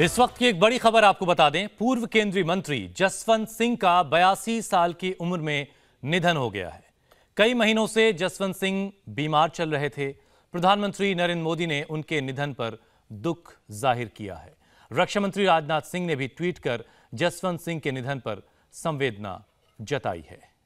इस वक्त की एक बड़ी खबर आपको बता दें पूर्व केंद्रीय मंत्री जसवंत सिंह का बयासी साल की उम्र में निधन हो गया है कई महीनों से जसवंत सिंह बीमार चल रहे थे प्रधानमंत्री नरेंद्र मोदी ने उनके निधन पर दुख जाहिर किया है रक्षा मंत्री राजनाथ सिंह ने भी ट्वीट कर जसवंत सिंह के निधन पर संवेदना जताई है